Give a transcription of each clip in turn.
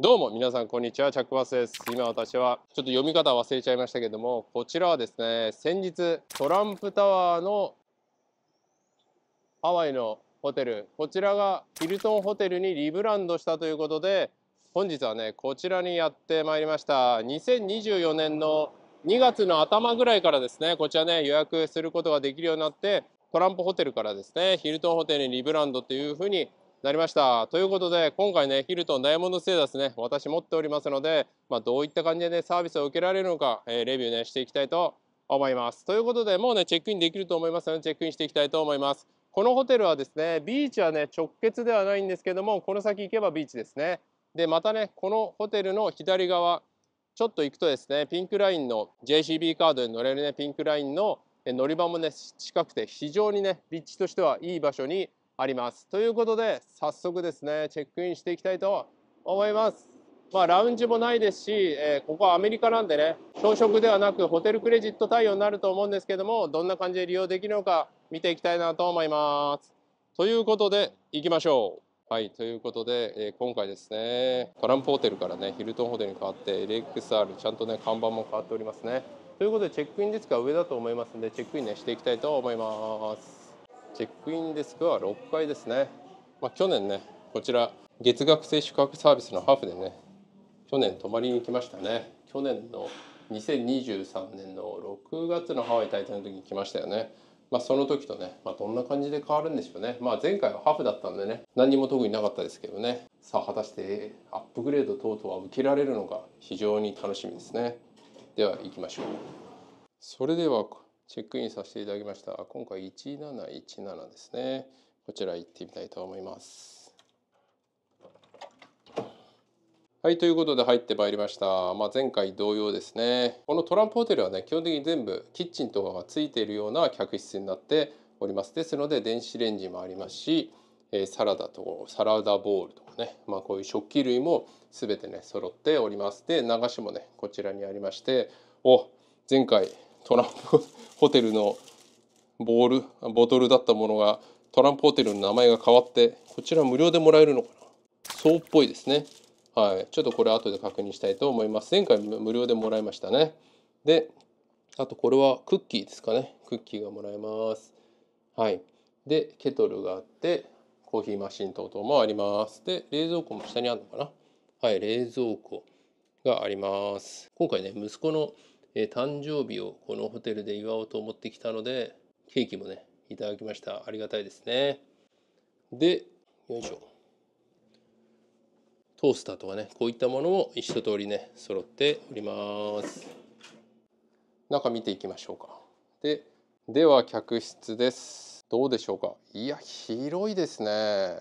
どうも皆さんこんにちはチャックバスです今私はちょっと読み方忘れちゃいましたけどもこちらはですね先日トランプタワーのハワイのホテルこちらがヒルトンホテルにリブランドしたということで本日はねこちらにやってまいりました2024年の2月の頭ぐらいからですねこちらね予約することができるようになってトランプホテルからですねヒルトンホテルにリブランドというふうになりました。ということで、今回ね、ヒルトンダイヤモンドステータスね、私持っておりますので、まあ、どういった感じでね、サービスを受けられるのか、えー、レビューね、していきたいと思います。ということで、もうね、チェックインできると思いますので、チェックインしていきたいと思います。このホテルはですね、ビーチはね、直結ではないんですけども、この先行けばビーチですね。で、またね、このホテルの左側、ちょっと行くとですね、ピンクラインの JCB カードに乗れるね、ピンクラインの乗り場もね、近くて非常にね、立地としてはいい場所にあります。ということで早速ですねチェックインしていきたいと思います。まあ、ラウンジもないですし、えー、ここはアメリカなんでね朝食ではなくホテルクレジット対応になると思うんですけどもどんな感じで利用できるのか見ていきたいなと思います。ということで行きましょう。はい、ということで、えー、今回ですねトランプホテルからねヒルトンホテルに変わって LXR ちゃんとね看板も変わっておりますね。ということでチェックインですが上だと思いますんでチェックインねしていきたいと思います。チェックインデスクは6階ですね、まあ、去年ねこちら月額制宿泊サービスのハーフでね去年泊まりに来ましたね去年の2023年の6月のハワイ滞在の時に来ましたよねまあ、その時とね、まあ、どんな感じで変わるんでしょうね。まあ、前回はハーフだったんでね、何も特になかったですけどね。さあ、果たしてアップグレード等々は受けられるのか、非常に楽しみですね。では、行きましょう。それでは、チェックインさせていただきました。今回1717ですね。こちら行ってみたいと思います。はい、ということで入ってまいりました。まあ、前回同様ですね。このトランプホテルはね、基本的に全部キッチンとかがついているような客室になっております。ですので、電子レンジもありますし、えサラダとサラダボウルとかね、まあ、こういう食器類も全てね揃っておりますで流しもねこちらにありましてお前回トランプホテルのボールボトルだったものがトランプホテルの名前が変わってこちら無料でもらえるのかなそうっぽいですねはいちょっとこれ後で確認したいと思います前回無料でもらいましたねであとこれはクッキーですかねクッキーがもらえますはいでケトルがあってコーヒーマシン等々もありますで冷蔵庫も下にあるのかなはい冷蔵庫があります今回ね息子のえー、誕生日をこのホテルで祝おうと思ってきたのでケーキもねいただきましたありがたいですねでよいしょトースターとかねこういったものも一通りね揃っております中見ていきましょうかででは客室ですどうでしょうかいや広いですね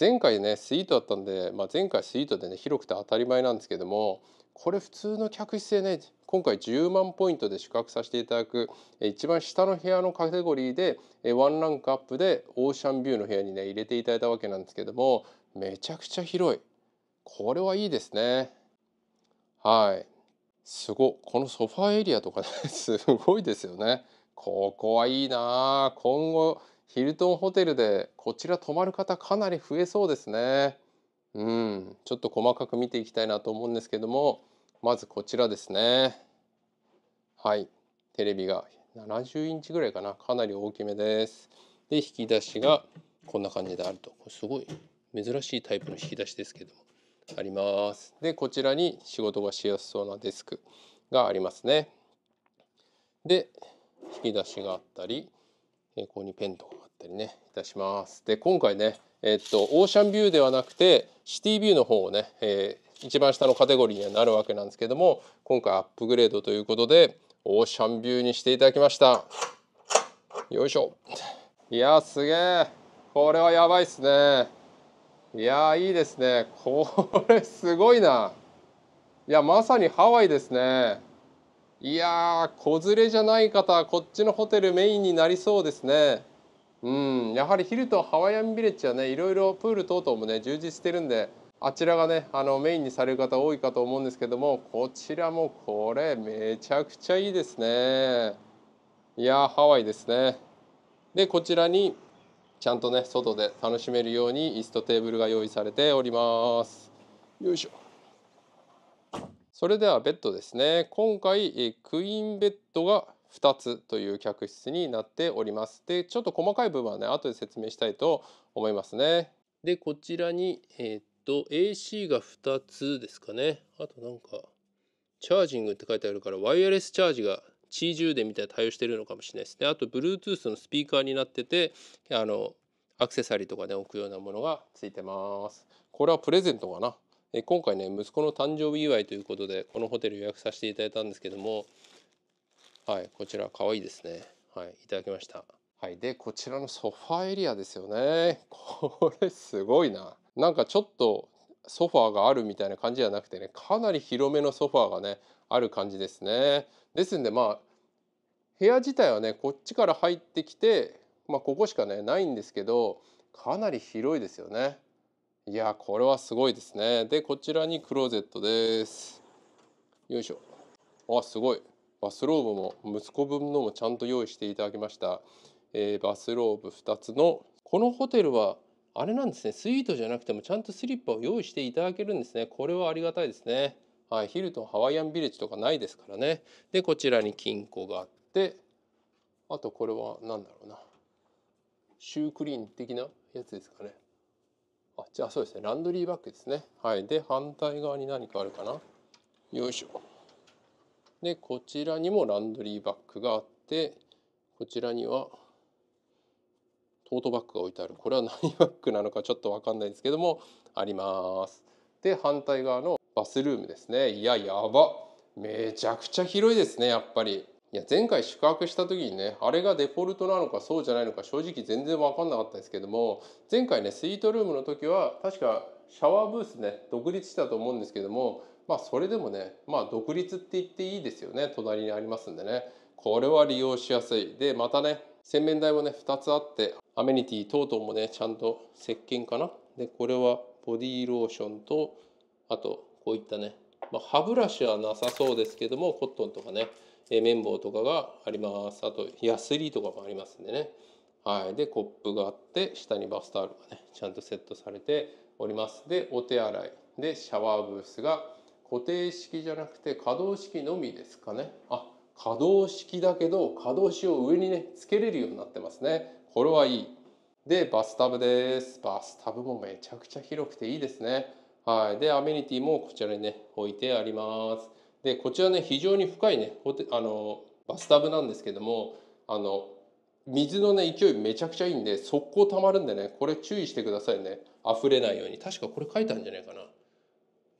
前回ねスイートだったんで、まあ、前回スイートでね広くて当たり前なんですけどもこれ普通の客室でね今回10万ポイントで宿泊させていただく一番下の部屋のカテゴリーでワンランクアップでオーシャンビューの部屋にね入れていただいたわけなんですけどもめちゃくちゃ広いこれはいいですねはいすごこのソファーエリアとかね すごいですよねここはいいな今後ヒルトンホテルでこちら泊まる方かなり増えそうですねうんちょっと細かく見ていきたいなと思うんですけどもまずこちらですねはいテレビが70インチぐらいかなかなり大きめですで引き出しがこんな感じであるとすごい珍しいタイプの引き出しですけどもありますでこちらに仕事がしやすそうなデスクがありますねで引き出しがあったりここにペンとかがあったりねいたしますで今回ねえっとオーシャンビューではなくてシティビューの方をね、えー、一番下のカテゴリーにはなるわけなんですけども今回アップグレードということでオーシャンビューにしていただきましたよいしょいやすげえこれはやばいっすねいやいいですねこれすごいないやまさにハワイですねいや子連れじゃない方こっちのホテルメインになりそうですねうんやはりヒルトンハワイアンビレッジはねいろいろプール等々もね充実してるんであちらがねあのメインにされる方多いかと思うんですけどもこちらもこれめちゃくちゃいいですねいやハワイですねでこちらにちゃんとね外で楽しめるように椅子とテーブルが用意されておりますよいしょそれではベッドですね今回クイーンベッドが2つという客室になっておりますでちょっと細かい部分はね後で説明したいと思いますねでこちらに、えーと AC が2つですかねあとなんかチャージングって書いてあるからワイヤレスチャージが地充電みたいな対応してるのかもしれないですねあと Bluetooth のスピーカーになっててあのアクセサリーとかで置くようなものがついてますこれはプレゼントかなえ今回ね息子の誕生日祝いということでこのホテル予約させていただいたんですけどもはいこちら可愛いですねはいいただきましたはいでこちらのソファエリアですよねこれすごいななんかちょっとソファーがあるみたいな感じじゃなくてねかなり広めのソファーがねある感じですね。ですんでまあ部屋自体はねこっちから入ってきて、まあ、ここしかねないんですけどかなり広いですよね。いやこれはすごいですね。でこちらにクローゼットです。よいしょ。あすごい。バスローブも息子分のもちゃんと用意していただきました。えー、バスローブ2つのこのホテルはあれなんですねスイートじゃなくてもちゃんとスリッパを用意していただけるんですねこれはありがたいですねはいヒルトンハワイアンビレッジとかないですからねでこちらに金庫があってあとこれは何だろうなシュークリーン的なやつですかねあじゃあそうですねランドリーバッグですねはいで反対側に何かあるかなよいしょでこちらにもランドリーバッグがあってこちらにはトートバッグが置いてあるこれは何バッグなのかちょっと分かんないんですけどもありますで反対側のバスルームですねいややばめちゃくちゃ広いですねやっぱりいや前回宿泊した時にねあれがデフォルトなのかそうじゃないのか正直全然分かんなかったですけども前回ねスイートルームの時は確かシャワーブースね独立したと思うんですけどもまあそれでもねまあ独立って言っていいですよね隣にありますんでねこれは利用しやすいでまたね洗面台もね2つあってアメニティ等々もねちゃんと石鹸かなでこれはボディローションとあとこういったね、まあ、歯ブラシはなさそうですけどもコットンとかね綿棒とかがありますあとヤスリとかもありますんでねはいでコップがあって下にバスタオルがねちゃんとセットされておりますでお手洗いでシャワーブースが固定式じゃなくて可動式のみですかねあ可動式だけど可動式を上にねつけれるようになってますねこれはいいでバスタブですバスタブもめちゃくちゃ広くていいですねはいでアメニティもこちらにね置いてありますでこちらね非常に深いねホテあのバスタブなんですけどもあの水のね勢いめちゃくちゃいいんで速攻溜まるんでねこれ注意してくださいね溢れないように確かこれ書いたんじゃないかな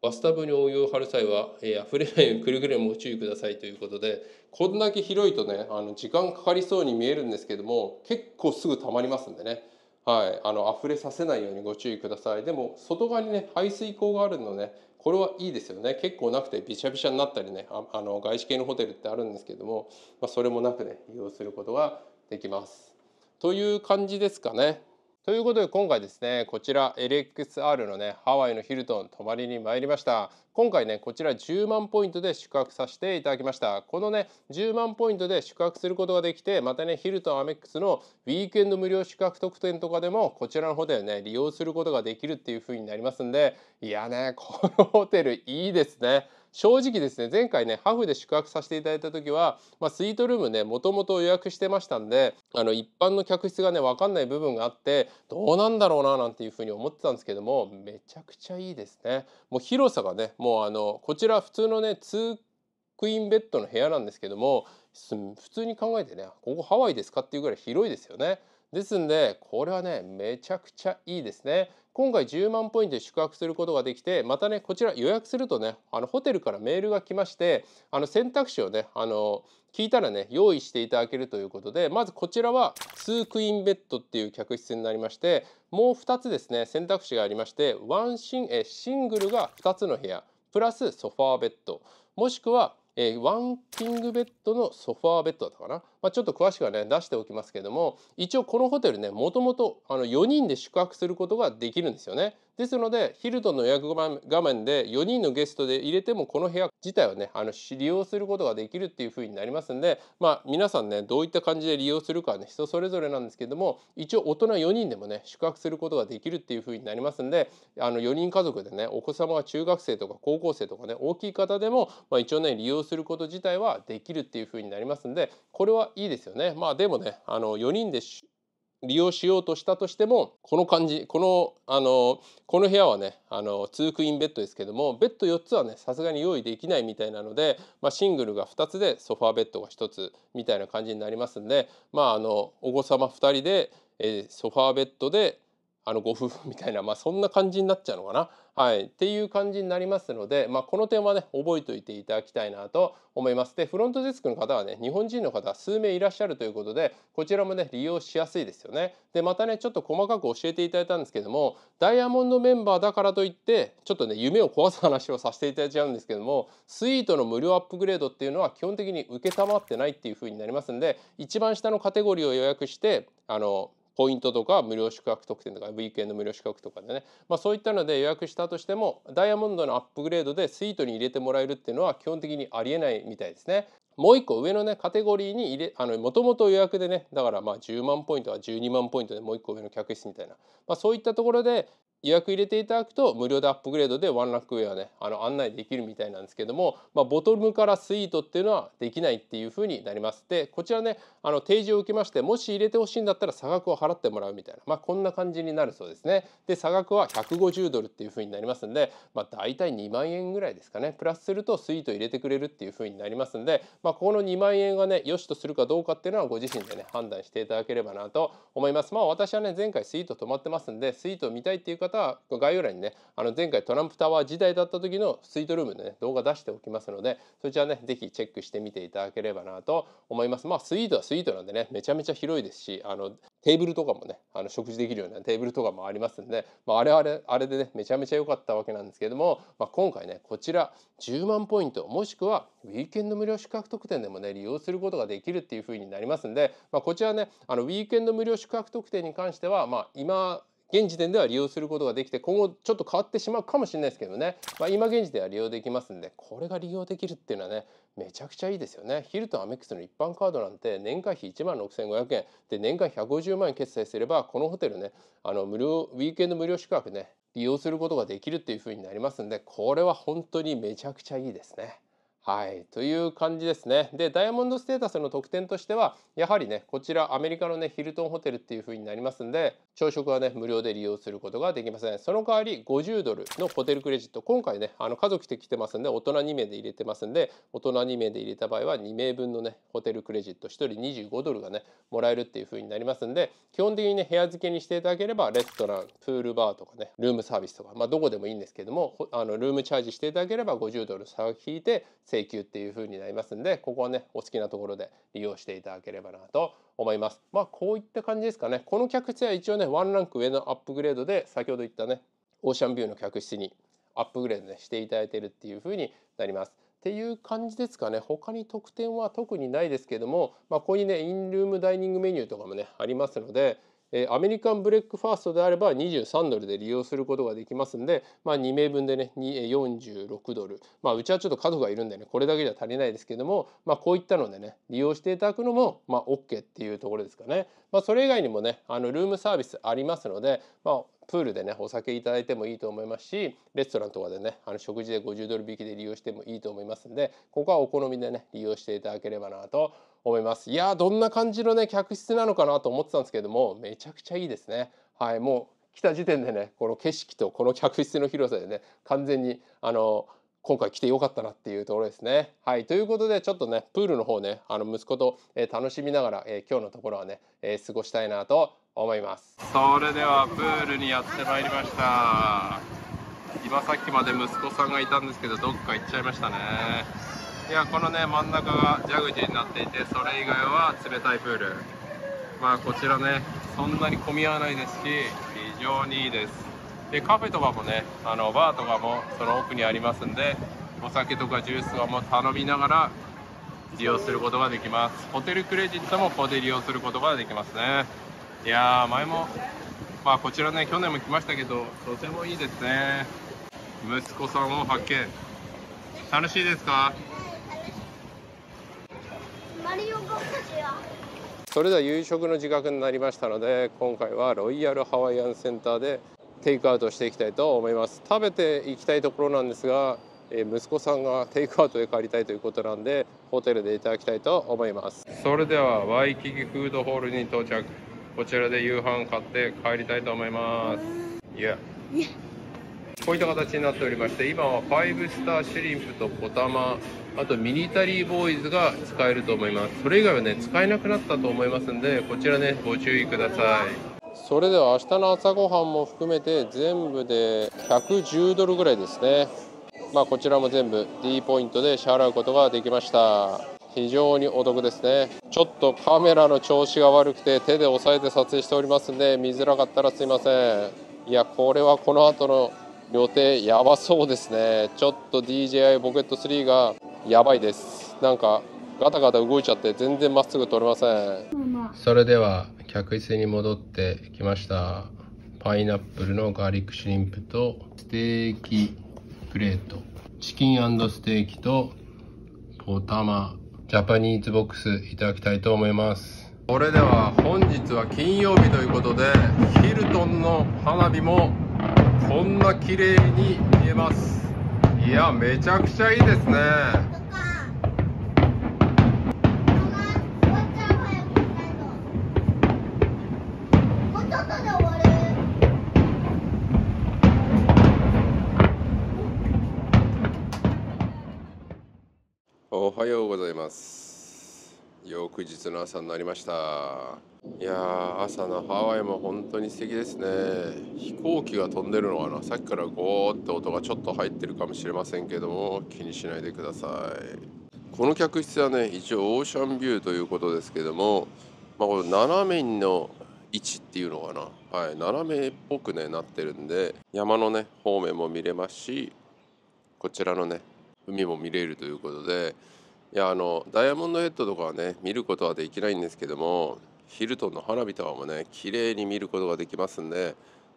バスタブにお湯を張る際は、えー、溢れないようにくれぐれもご注意くださいということでこんだけ広いとねあの時間かかりそうに見えるんですけども結構すぐたまりますんでね、はい、あの溢れさせないようにご注意くださいでも外側にね排水口があるので、ね、これはいいですよね結構なくてびしゃびしゃになったりねああの外資系のホテルってあるんですけども、まあ、それもなくね利用することができます。という感じですかね。ということで今回ですねこちら LXR のねハワイのヒルトン泊まりに参りました今回ねこちら10万ポイントで宿泊させていただきましたこのね10万ポイントで宿泊することができてまたねヒルトンアメックスのウィークエンド無料宿泊特典とかでもこちらのホテルね利用することができるっていう風になりますんでいやねこのホテルいいですね正直ですね前回ねハフで宿泊させていただいた時は、まあ、スイートルームねもともと予約してましたんであの一般の客室がね分かんない部分があってどうなんだろうななんていうふうに思ってたんですけどもめちゃくちゃいいですね。もう広さがねもうあのこちら普通のね2クイーンベッドの部屋なんですけども普通に考えてねここハワイですかっていうぐらい広いですよね。ですんでこれはねめちゃくちゃいいですね今回10万ポイントで宿泊することができてまたねこちら予約するとねあのホテルからメールが来ましてあの選択肢をねあの聞いたらね用意していただけるということでまずこちらは2クイーンベッドっていう客室になりましてもう2つですね選択肢がありましてワンシンえシングルが2つの部屋プラスソファーベッドもしくはえー、ワンキングベッドのソファーベッドだったかなまあ、ちょっと詳しくはね出しておきますけども一応このホテルねもともと4人で宿泊することができるんですよね。ですのでヒルトンの予約画面で4人のゲストで入れてもこの部屋自体はねあの利用することができるっていう風になりますんでまあ皆さんねどういった感じで利用するかはね人それぞれなんですけども一応大人4人でもね宿泊することができるっていう風になりますんであの4人家族でねお子様が中学生とか高校生とかね大きい方でも、まあ、一応ね利用すること自体はできるっていう風になりますんでこれはいいですよね。まあでもねあの4人で利用しようとしたとしてもこの感じこのあのこの部屋はねあの2クインベッドですけどもベッド4つはねさすがに用意できないみたいなので、まあ、シングルが2つでソファーベッドが1つみたいな感じになりますんでまああのお子様2人で、えー、ソファーベッドであのご夫婦みたいな、まあ、そんな感じになっちゃうのかな、はい、っていう感じになりますので、まあ、この点はね覚えておいていただきたいなと思います。でフロントデスクの方はね日本人の方数名いらっしゃるということでこちらもね利用しやすいですよね。でまたねちょっと細かく教えていただいたんですけどもダイヤモンドメンバーだからといってちょっとね夢を壊す話をさせていただいちゃうんですけどもスイートの無料アップグレードっていうのは基本的に承ってないっていう風になりますんで一番下のカテゴリーを予約してあのポイントとか無料宿泊特典とかウィークエンド無料宿泊とかでね、まあ、そういったので予約したとしてもダイヤモンドのアップグレードでスイートに入れてもらえるっていうのは基本的にありえないみたいですね。もう一個上のねカテゴリーに入れあのもともと予約でねだからまあ10万ポイントは12万ポイントでもう一個上の客室みたいな、まあ、そういったところで予約入れていただくと無料でアップグレードでワンランクェアねあの案内できるみたいなんですけども、まあ、ボトムからスイートっていうのはできないっていうふうになりますでこちらねあの提示を受けましてもし入れてほしいんだったら差額を払ってもらうみたいな、まあ、こんな感じになるそうですねで差額は150ドルっていうふうになりますんで、まあ、大体2万円ぐらいですかねプラスするとスイート入れてくれるっていうふうになりますんで、まあ、この2万円がねよしとするかどうかっていうのはご自身でね判断していただければなと思いますまあ私はね前回スイート止まってますんでスイート見たいっていう方方は概要欄にねあの前回トランプタワー時代だった時のスイートルームでね動画出しておきますのでそちらね是非チェックしてみていただければなと思いますまあスイートはスイートなんでねめちゃめちゃ広いですしあのテーブルとかもねあの食事できるようなテーブルとかもありますんで、まあ、あれあれあれでねめちゃめちゃ良かったわけなんですけども、まあ、今回ねこちら10万ポイントもしくはウィーケンド無料宿泊特典でもね利用することができるっていう風になりますんで、まあ、こちらねあのウィーケンド無料宿泊特典に関しては、まあ、今現時点では利用することができて今後ちょっと変わってしまうかもしれないですけどね、まあ、今現時点は利用できますんでこれが利用できるっていうのはねめちゃくちゃいいですよねヒルとアメックスの一般カードなんて年会費1万6500円で年間150万円決済すればこのホテルねあの無料ウィークエンド無料宿泊ね利用することができるっていう風になりますんでこれは本当にめちゃくちゃいいですね。はい、という感じですね。で、ダイヤモンドステータスの特典としては、やはりね、こちらアメリカのね、ヒルトンホテルっていう風になりますんで、朝食はね、無料で利用することができません。その代わり、50ドルのホテルクレジット、今回ね、あの家族で来てますんで、大人2名で入れてますんで、大人2名で入れた場合は、2名分のね、ホテルクレジット、1人25ドルがね、もらえるっていう風になりますんで、基本的にね、部屋付けにしていただければ、レストラン、プールバーとかね、ルームサービスとか、まあ、どこでもいいんですけども、あのルームチャージしていただければ、50ドル差を引いて、1請求っていう風になりますんでここはねお好きなところで利用していただければなと思いますまあこういった感じですかねこの客室は一応ねワンランク上のアップグレードで先ほど言ったねオーシャンビューの客室にアップグレード、ね、していただいてるっていう風になりますっていう感じですかね他に特典は特にないですけども、まあ、ここにねインルームダイニングメニューとかもねありますのでえアメリカンブレックファーストであれば23ドルで利用することができますんで、まあ、2名分でね46ドル、まあ、うちはちょっと家族がいるんでねこれだけじゃ足りないですけども、まあ、こういったのでね利用していただくのも、まあ、OK っていうところですかね。まあ、それ以外にもねあのルームサービスありますので、まあ、プールでねお酒いただいてもいいと思いますしレストランとかでねあの食事で50ドル引きで利用してもいいと思いますんでここはお好みでね利用していただければなと思いますいやどんな感じのね客室なのかなと思ってたんですけどもめちゃくちゃいいですねはいもう来た時点でねこの景色とこの客室の広さでね完全にあの今回来てよかったなっていうところですね。はい。ということで、ちょっとね、プールの方ね、あの、息子と、えー、楽しみながら、えー、今日のところはね、えー、過ごしたいなと思いますそれではプールにやってまいりました今さっきまで息子さんがいたんですけどどっか行っちゃいましたねいやこのね真ん中がジャグジーになっていてそれ以外は冷たいプールまあこちらねそんなに混み合わないですし非常にいいですでカフェとかもねあのバーとかもその奥にありますんでお酒とかジュースはもう頼みながら利用することができますホテルクレジットもここで利用することができますねいや前も、まあ、こちらね、去年も来ましたけど、とてもいいですね。息子さんを発見。楽しいですかそれでは夕食の時間になりましたので今回はロイヤルハワイアンセンターでテイクアウトしていきたいと思います食べていきたいところなんですが息子さんがテイクアウトで帰りたいということなんでホテルでいただきたいと思いますそれではワイキキフードホールに到着こちらで夕飯買って帰りたいと思いますいや、こういった形になっておりまして今は5スターシュリンプとポタマあとミリタリーボーイズが使えると思いますそれ以外はね使えなくなったと思いますんでこちらねご注意くださいそれでは明日の朝ごはんも含めて全部で110ドルぐらいですねまあこちらも全部 D ポイントで支払うことができました非常にお得ですねちょっとカメラの調子が悪くて手で押さえて撮影しておりますんで見づらかったらすいませんいやこれはこの後の予定やばそうですねちょっと DJI ポケット3がやばいですなんかガタガタ動いちゃって全然まっすぐ取れませんそれでは客室に戻ってきましたパイナップルのガーリックシュリンプとステーキプレートチキンステーキとポタマジャパニーズボックスいただきたいと思いますそれでは本日は金曜日ということでヒルトンの花火もこんな綺麗に見えますいやめちゃくちゃいいですね日の朝になりましたいや朝のハワイも本当に素敵ですね飛行機が飛んでるのかなさっきからゴーって音がちょっと入ってるかもしれませんけども気にしないでくださいこの客室はね一応オーシャンビューということですけども、まあ、この斜めの位置っていうのかな、はい、斜めっぽくねなってるんで山のね方面も見れますしこちらのね海も見れるということでいやあのダイヤモンドヘッドとかはね見ることはできないんですけどもヒルトンの花火とかもね綺麗に見ることができますんで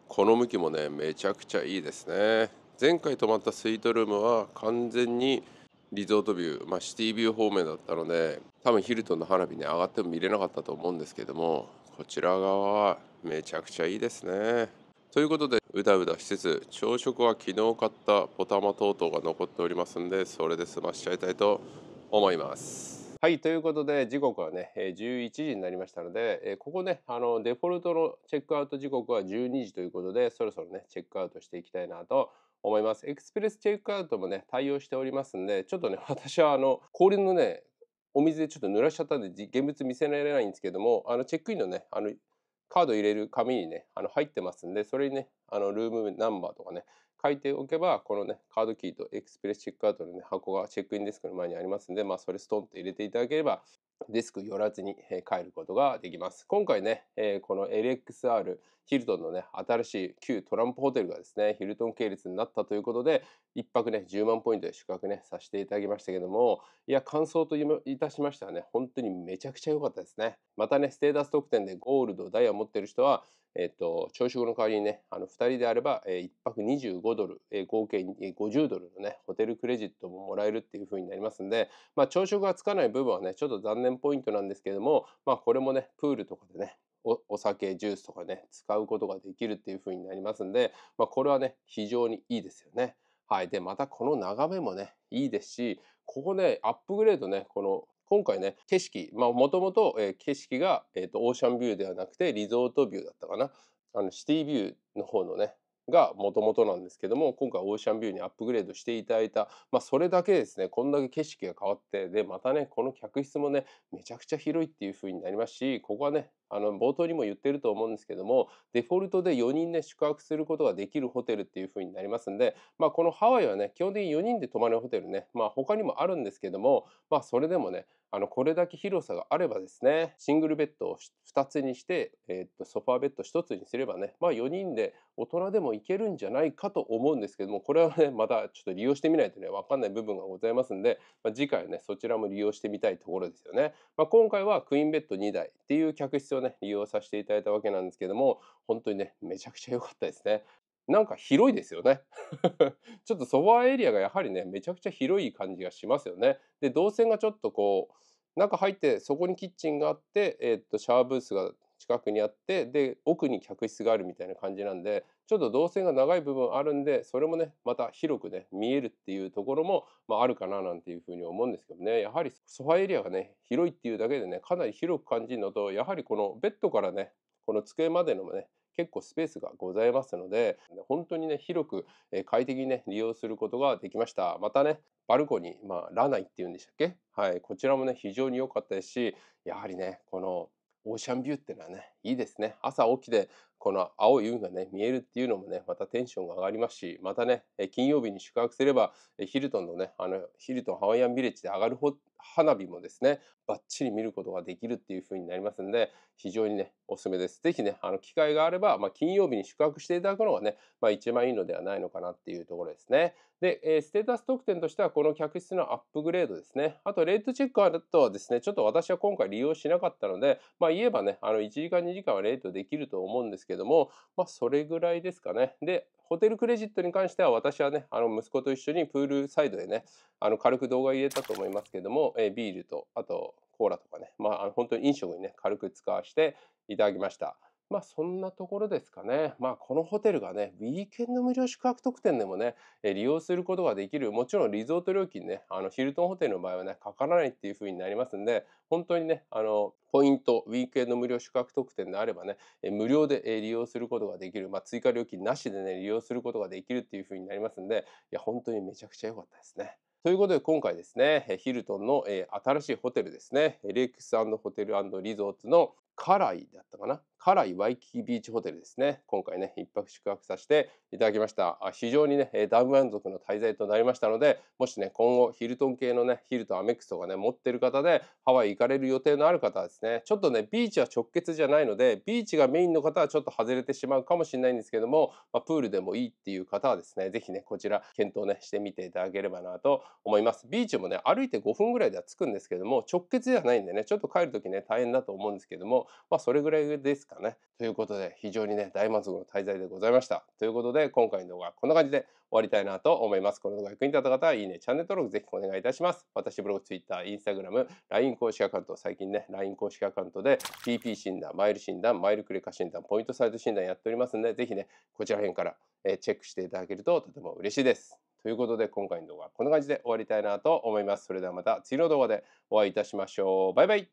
この向きもねめちゃくちゃいいですね前回泊まったスイートルームは完全にリゾートビュー、まあ、シティビュー方面だったので多分ヒルトンの花火ね上がっても見れなかったと思うんですけどもこちら側はめちゃくちゃいいですねということでうだうだしつつ朝食は昨日買ったポタマトートが残っておりますんでそれで済ましちゃいたいと思います思います。はいということで時刻はね11時になりましたのでここねあのデフォルトのチェックアウト時刻は12時ということでそろそろねチェックアウトしていきたいなと思います。エクスプレスチェックアウトもね対応しておりますんでちょっとね 私はあの氷のねお水でちょっと濡らしちゃったんで現物見せられないんですけどもあのチェックインのねあのカード入れる紙にねあの入ってますんでそれにねあのルームナンバーとかね書いておけば、このね、カードキーとエクスプレスチェックアウトのね、箱がチェックインデスクの前にありますんで、まあ、それストンと入れていただければ、デスク寄らずに帰ることができます。今回ね、この LXR ヒルトンのね、新しい旧トランプホテルがですね、ヒルトン系列になったということで、1泊ね10万ポイントで宿泊ねさせていただきましたけどもいや感想といたしましてはね本当にめちゃくちゃ良かったですねまたねステータス特典でゴールドダイヤを持ってる人はえっと朝食の代わりにねあの2人であれば、えー、1泊25ドル、えー、合計50ドルのねホテルクレジットももらえるっていう風になりますんでまあ朝食がつかない部分はねちょっと残念ポイントなんですけどもまあこれもねプールとかでねおお酒ジュースとかね使うことができるっていう風になりますんで、まあ、これはね非常にいいですよね。はい。で、またこの眺めもね、いいですし、ここね、アップグレードね、この今回ね景色まあもともと景色が、えーとオーシャンビューではなくてリゾートビューだったかなあのシティビューの方のねがもともとなんですけども今回オーシャンビューにアップグレードしていただいた、まあ、それだけですねこんだけ景色が変わってでまたねこの客室もねめちゃくちゃ広いっていう風になりますしここはねあの冒頭にも言ってると思うんですけどもデフォルトで4人ね宿泊することができるホテルっていう風になりますんで、まあ、このハワイはね基本的に4人で泊まるホテルね、まあ、他にもあるんですけども、まあ、それでもねあのこれだけ広さがあればですねシングルベッドを2つにして、えー、っとソファーベッド1つにすればねまあ4人で大人でもいけるんじゃないかと思うんですけどもこれはねまたちょっと利用してみないとね分かんない部分がございますんで、まあ、次回はねそちらも利用してみたいところですよね。まあ、今回はクイーンベッド2台っていう客室をね利用させていただいたわけなんですけども本当にねめちゃくちゃ良かったですね。なんか広いですよね ちょっとソファーエリアがやはりね、めちゃくちゃ広い感じがしますよね。で、動線がちょっとこう、中入って、そこにキッチンがあって、えー、っと、シャワーブースが近くにあって、で、奥に客室があるみたいな感じなんで、ちょっと動線が長い部分あるんで、それもね、また広くね、見えるっていうところも、まあ、あるかななんていうふうに思うんですけどね、やはりソファーエリアがね、広いっていうだけでね、かなり広く感じるのと、やはりこのベッドからね、この机までのね、結構スペースがございますので本当にね広く快適にね利用することができましたまたねバルコニー、まあ、ラナイっていうんでしたっけ、はい、こちらもね非常に良かったですしやはりねこのオーシャンビューっていうのはねいいですね朝起きてこの青い海がね見えるっていうのもねまたテンションが上がりますしまたね金曜日に宿泊すればヒルトンのねあのヒルトンハワイアンビレッジで上がる花火もですねバッチリ見ることができるっていう風になりますんで非常にねおすすめです。是非ねあの機会があれば、まあ、金曜日に宿泊していただくのがね、まあ、一番いいのではないのかなっていうところですね。で、えー、ステータス特典としてはこの客室のアップグレードですねあとレートチェックアウトはですねちょっと私は今回利用しなかったのでまあ言えばねあの1時間2時間はレートできると思うんですけどもまあそれぐらいですかね。でホテルクレジットに関しては私はねあの息子と一緒にプールサイドでねあの軽く動画入れたと思いますけどもえビールと、あとコーラとかね、まあ、あの本当に飲食にね、軽く使わせていただきました。まあそんなところですかね。まあこのホテルがね、ウィーケンド無料宿泊特典でもね、え利用することができる、もちろんリゾート料金ね、あのヒルトンホテルの場合はね、かからないっていう風になりますんで、本当にね、あの、ポイント、ウィークエンド無料宿泊特典であればね、え無料で、え利用することができる、まあ、追加料金なしでね、利用することができるっていう風になりますんで、いや、本当にめちゃくちゃ良かったですね。ということで今回ですねヒルトンの新しいホテルですねレックスホテルリゾーツのカライだったかなカライワイキキビーチホテルですね今回ね一泊宿泊させていただきました非常にね大満足の滞在となりましたのでもしね今後ヒルトン系のねヒルトンアメックスとかね持ってる方でハワイ行かれる予定のある方はですねちょっとねビーチは直結じゃないのでビーチがメインの方はちょっと外れてしまうかもしれないんですけども、まあ、プールでもいいっていう方はですね是非ねこちら検討ねしてみていただければなと思いますビーチもね歩いて5分ぐらいでは着くんですけども直結ではないんでねちょっと帰る時ね大変だと思うんですけどもまあ、それぐらいですかね。ということで、非常にね、大満足の滞在でございました。ということで、今回の動画はこんな感じで終わりたいなと思います。この動画が役に立った方は、いいね、チャンネル登録ぜひお願いいたします。私、ブログ、Twitter、Instagram、LINE 公式アカウント、最近ね、LINE 公式アカウントで PP 診断、マイル診断、マイルクレカ診断、ポイントサイト診断やっておりますんで、ぜひね、こちら辺からチェックしていただけるととても嬉しいです。ということで今回の動画はこんな感じで終わりたいなと思います。それではまた次の動画でお会いいたしましょう。バイバイ